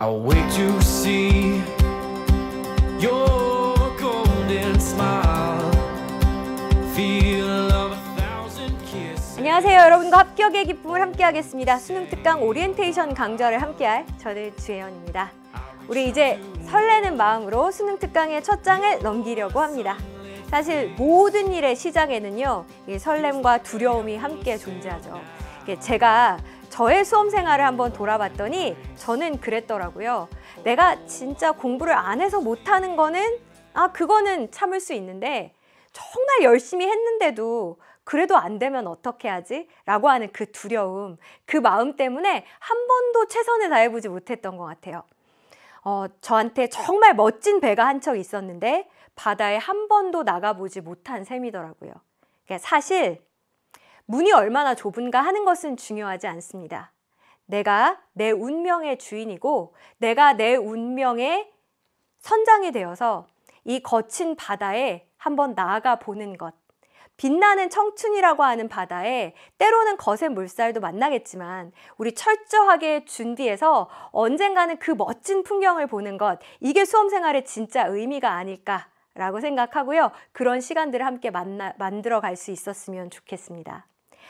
I'll wait to see your golden smile. Feel of a thousand kisses. 안녕하세요. 여러분과 합격의 기쁨을 함께하겠습니다. 수능 특강 오리엔테이션 강좌를 함께할 저는 주혜연입니다. 우리 이제 설레는 마음으로 수능 특강의 첫 장을 넘기려고 합니다. 사실 모든 일의 시작에는요, 설렘과 두려움이 함께 존재하죠. 제가 저의 수험 생활을 한번 돌아봤더니 저는 그랬더라고요. 내가 진짜 공부를 안 해서 못하는 거는 아 그거는 참을 수 있는데 정말 열심히 했는데도 그래도 안 되면 어떻게 하지? 라고 하는 그 두려움, 그 마음 때문에 한 번도 최선을 다해보지 못했던 것 같아요. 어, 저한테 정말 멋진 배가 한 척 있었는데 바다에 한 번도 나가보지 못한 셈이더라고요. 그러니까 사실 문이 얼마나 좁은가 하는 것은 중요하지 않습니다. 내가 내 운명의 주인이고 내가 내 운명의 선장이 되어서 이 거친 바다에 한번 나아가 보는 것. 빛나는 청춘이라고 하는 바다에 때로는 거센 물살도 만나겠지만 우리 철저하게 준비해서 언젠가는 그 멋진 풍경을 보는 것. 이게 수험생활의 진짜 의미가 아닐까. 라고 생각하고요. 그런 시간들을 함께 만나, 만들어 갈 수 있었으면 좋겠습니다.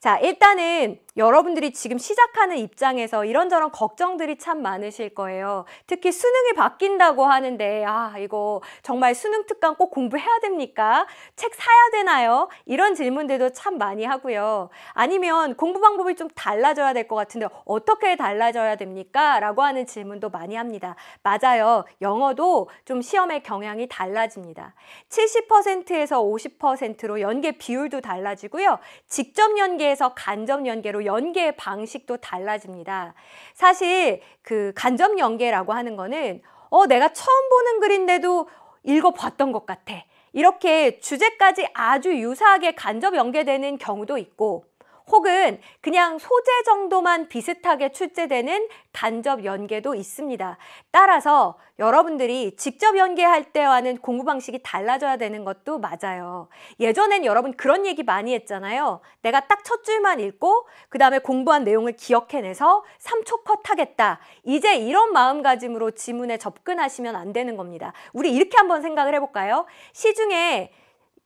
자, 일단은 여러분들이 지금 시작하는 입장에서 이런저런 걱정들이 참 많으실 거예요. 특히 수능이 바뀐다고 하는데, 아, 이거 정말 수능 특강 꼭 공부해야 됩니까? 책 사야 되나요? 이런 질문들도 참 많이 하고요. 아니면 공부 방법이 좀 달라져야 될 것 같은데, 어떻게 달라져야 됩니까? 라고 하는 질문도 많이 합니다. 맞아요. 영어도 좀 시험의 경향이 달라집니다. 70%에서 50%로 연계 비율도 달라지고요. 직접 연계 연계에서 간접 연계로 연계 방식도 달라집니다. 사실 그 간접 연계라고 하는 거는 어 내가 처음 보는 글인데도 읽어봤던 것 같아. 이렇게 주제까지 아주 유사하게 간접 연계되는 경우도 있고 혹은 그냥 소재 정도만 비슷하게 출제되는 간접 연계도 있습니다. 따라서 여러분들이 직접 연계할 때와는 공부 방식이 달라져야 되는 것도 맞아요. 예전엔 여러분 그런 얘기 많이 했잖아요. 내가 딱 첫 줄만 읽고 그 다음에 공부한 내용을 기억해내서 3초 컷 하겠다. 이제 이런 마음가짐으로 지문에 접근하시면 안 되는 겁니다. 우리 이렇게 한번 생각을 해볼까요? 시중에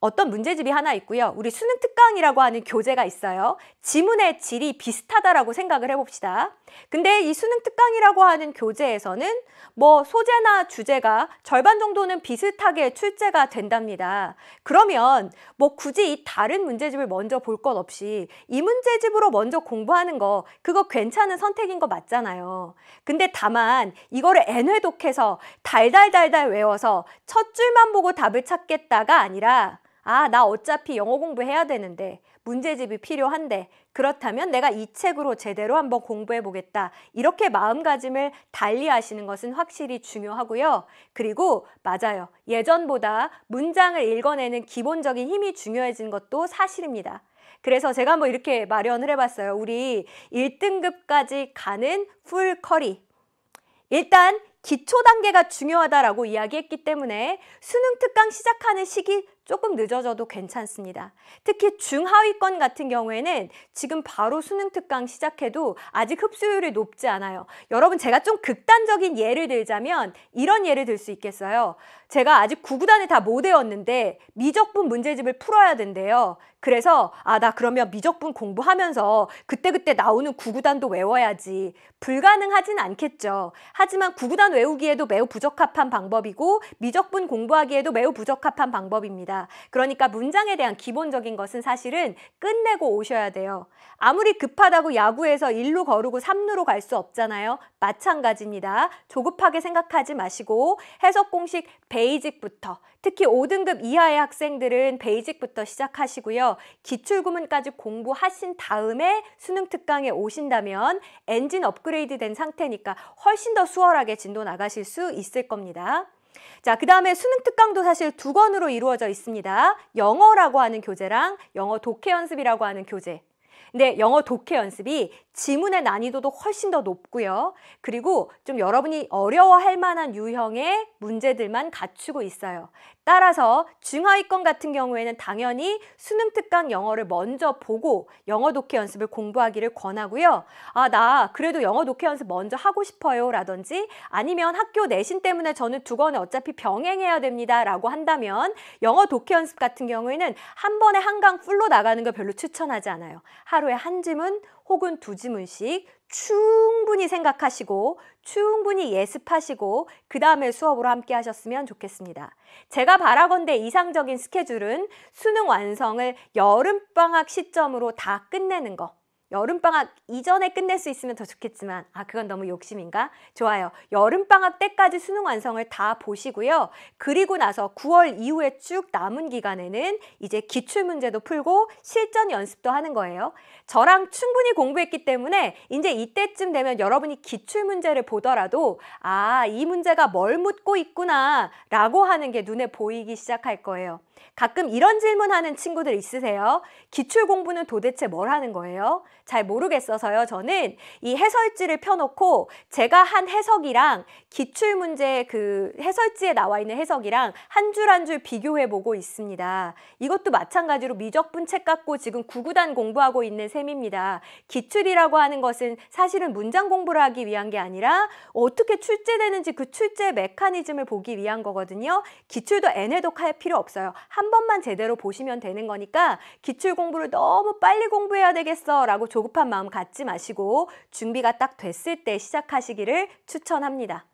어떤 문제집이 하나 있고요. 우리 수능 특강이라고 하는 교재가 있어요. 지문의 질이 비슷하다라고 생각을 해봅시다. 근데 이 수능 특강이라고 하는 교재에서는 뭐 소재나 주제가 절반 정도는 비슷하게 출제가 된답니다. 그러면 뭐 굳이 이 다른 문제집을 먼저 볼 것 없이 이 문제집으로 먼저 공부하는 거 그거 괜찮은 선택인 거 맞잖아요. 근데 다만 이거를 N회독해서 달달달달 외워서 첫 줄만 보고 답을 찾겠다가 아니라 아, 나 어차피 영어 공부해야 되는데, 문제집이 필요한데, 그렇다면 내가 이 책으로 제대로 한번 공부해 보겠다. 이렇게 마음가짐을 달리 하시는 것은 확실히 중요하고요. 그리고 맞아요. 예전보다 문장을 읽어내는 기본적인 힘이 중요해진 것도 사실입니다. 그래서 제가 한번 이렇게 마련을 해봤어요. 우리 1등급까지 가는 풀 커리. 일단 기초 단계가 중요하다라고 이야기했기 때문에 수능 특강 시작하는 시기 조금 늦어져도 괜찮습니다. 특히 중하위권 같은 경우에는 지금 바로 수능 특강 시작해도 아직 흡수율이 높지 않아요. 여러분 제가 좀 극단적인 예를 들자면 이런 예를 들 수 있겠어요. 제가 아직 구구단을 다 못 외웠는데 미적분 문제집을 풀어야 된대요. 그래서 아 나 그러면 미적분 공부하면서 그때그때 나오는 구구단도 외워야지 불가능하진 않겠죠. 하지만 구구단 외우기에도 매우 부적합한 방법이고 미적분 공부하기에도 매우 부적합한 방법입니다. 그러니까 문장에 대한 기본적인 것은 사실은 끝내고 오셔야 돼요. 아무리 급하다고 야구에서 1루 거르고 3루로 갈 수 없잖아요. 마찬가지입니다. 조급하게 생각하지 마시고 해석 공식 베이직부터 특히 5등급 이하의 학생들은 베이직부터 시작하시고요. 기출구문까지 공부하신 다음에 수능 특강에 오신다면 엔진 업그레이드 된 상태니까 훨씬 더 수월하게 진도 나가실 수 있을 겁니다. 자, 그 다음에 수능 특강도 사실 두 권으로 이루어져 있습니다. 영어라고 하는 교재랑 영어 독해 연습이라고 하는 교재. 근데 영어 독해 연습이 지문의 난이도도 훨씬 더 높고요. 그리고 좀 여러분이 어려워할 만한 유형의 문제들만 갖추고 있어요. 따라서 중하위권 같은 경우에는 당연히 수능 특강 영어를 먼저 보고 영어 독해 연습을 공부하기를 권하고요. 아, 나 그래도 영어 독해 연습 먼저 하고 싶어요. 라든지 아니면 학교 내신 때문에 저는 두 권을 어차피 병행해야 됩니다. 라고 한다면 영어 독해 연습 같은 경우에는 한 번에 한강 풀로 나가는 걸 별로 추천하지 않아요. 하루에 한 지문 혹은 두 지문씩 충분히 생각하시고 충분히 예습하시고 그 다음에 수업으로 함께 하셨으면 좋겠습니다. 제가 바라건대 이상적인 스케줄은 수능 완성을 여름방학 시점으로 다 끝내는 거 여름방학 이전에 끝낼 수 있으면 더 좋겠지만 아 그건 너무 욕심인가? 좋아요. 여름방학 때까지 수능 완성을 다 보시고요. 그리고 나서 9월 이후에 쭉 남은 기간에는 이제 기출문제도 풀고 실전 연습도 하는 거예요. 저랑 충분히 공부했기 때문에 이제 이때쯤 되면 여러분이 기출문제를 보더라도 아 이 문제가 뭘 묻고 있구나 라고 하는 게 눈에 보이기 시작할 거예요. 가끔 이런 질문하는 친구들 있으세요? 기출 공부는 도대체 뭘 하는 거예요? 잘 모르겠어서요. 저는 이 해설지를 펴놓고 제가 한 해석이랑 기출 문제 그 해설지에 나와 있는 해석이랑 한 줄 한 줄 비교해 보고 있습니다. 이것도 마찬가지로 미적분 책 갖고 지금 구구단 공부하고 있는 셈입니다. 기출이라고 하는 것은 사실은 문장 공부를 하기 위한 게 아니라 어떻게 출제되는지 그 출제 메커니즘을 보기 위한 거거든요. 기출도 N해독 할 필요 없어요. 한 번만 제대로 보시면 되는 거니까 기출 공부를 너무 빨리 공부해야 되겠어 라고 조급한 마음 갖지 마시고 준비가 딱 됐을 때 시작하시기를 추천합니다.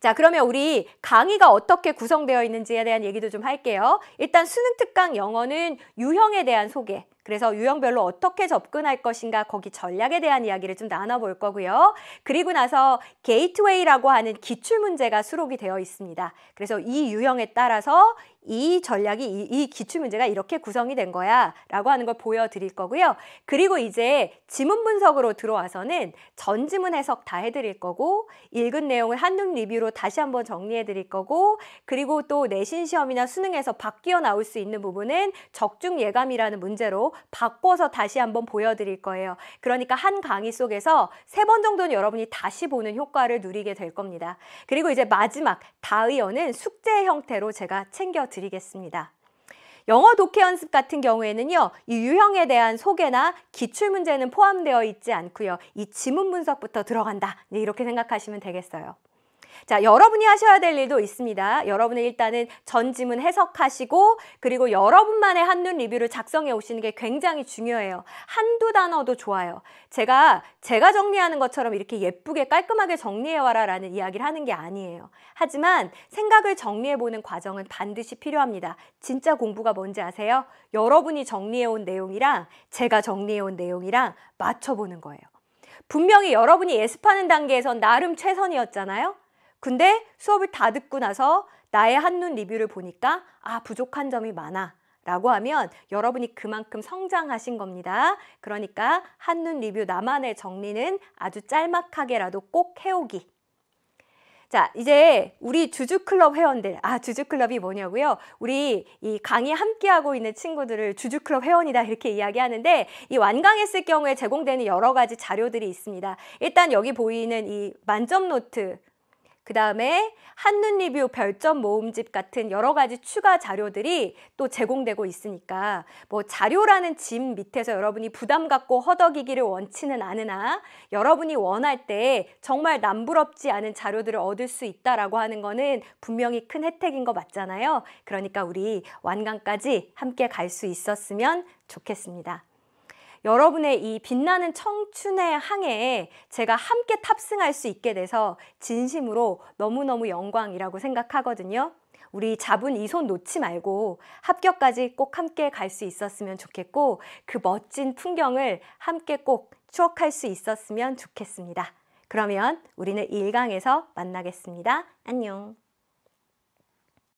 자, 그러면 우리 강의가 어떻게 구성되어 있는지에 대한 얘기도 좀 할게요. 일단 수능 특강 영어는 유형에 대한 소개, 그래서 유형별로 어떻게 접근할 것인가 거기 전략에 대한 이야기를 좀 나눠볼 거고요. 그리고 나서 게이트웨이라고 하는 기출문제가 수록이 되어 있습니다. 그래서 이 유형에 따라서 이 전략이 이, 이 기출 문제가 이렇게 구성이 된 거야라고 하는 걸 보여드릴 거고요. 그리고 이제 지문 분석으로 들어와서는 전지문 해석 다 해드릴 거고 읽은 내용을 한눈 리뷰로 다시 한번 정리해드릴 거고 그리고 또 내신 시험이나 수능에서 바뀌어 나올 수 있는 부분은 적중 예감이라는 문제로 바꿔서 다시 한번 보여드릴 거예요. 그러니까 한 강의 속에서 세 번 정도는 여러분이 다시 보는 효과를 누리게 될 겁니다. 그리고 이제 마지막 다의어는 숙제 형태로 제가 챙겨 드리겠습니다 영어 독해 연습 같은 경우에는요. 이 유형에 대한 소개나 기출 문제는 포함되어 있지 않고요. 이 지문 분석부터 들어간다. 네, 이렇게 생각하시면 되겠어요. 자, 여러분이 하셔야 될 일도 있습니다. 여러분의 일단은 전 지문 해석하시고 그리고 여러분만의 한눈 리뷰를 작성해 오시는 게 굉장히 중요해요. 한두 단어도 좋아요. 제가 제가 정리하는 것처럼 이렇게 예쁘게 깔끔하게 정리해 와라라는 이야기를 하는 게 아니에요. 하지만 생각을 정리해 보는 과정은 반드시 필요합니다. 진짜 공부가 뭔지 아세요? 여러분이 정리해 온 내용이랑 제가 정리해 온 내용이랑 맞춰 보는 거예요. 분명히 여러분이 예습하는 단계에선 나름 최선이었잖아요. 근데 수업을 다 듣고 나서 나의 한눈 리뷰를 보니까 아, 부족한 점이 많아. 라고 하면 여러분이 그만큼 성장하신 겁니다. 그러니까 한눈 리뷰 나만의 정리는 아주 짤막하게라도 꼭 해오기. 자, 이제 우리 주주클럽 회원들, 아, 주주클럽이 뭐냐고요? 우리 이 강의 함께하고 있는 친구들을 주주클럽 회원이다 이렇게 이야기하는데 이 완강했을 경우에 제공되는 여러 가지 자료들이 있습니다. 일단 여기 보이는 이 만점 노트, 그 다음에 한눈 리뷰 별점 모음집 같은 여러 가지 추가 자료들이 또 제공되고 있으니까 뭐 자료라는 짐 밑에서 여러분이 부담 갖고 허덕이기를 원치는 않으나 여러분이 원할 때 정말 남부럽지 않은 자료들을 얻을 수 있다라고 하는 거는 분명히 큰 혜택인 거 맞잖아요. 그러니까 우리 완강까지 함께 갈 수 있었으면 좋겠습니다. 여러분의 이 빛나는 청춘의 항해에 제가 함께 탑승할 수 있게 돼서 진심으로 너무너무 영광이라고 생각하거든요. 우리 잡은 이 손 놓지 말고 합격까지 꼭 함께 갈 수 있었으면 좋겠고 그 멋진 풍경을 함께 꼭 추억할 수 있었으면 좋겠습니다. 그러면 우리는 일강에서 만나겠습니다. 안녕.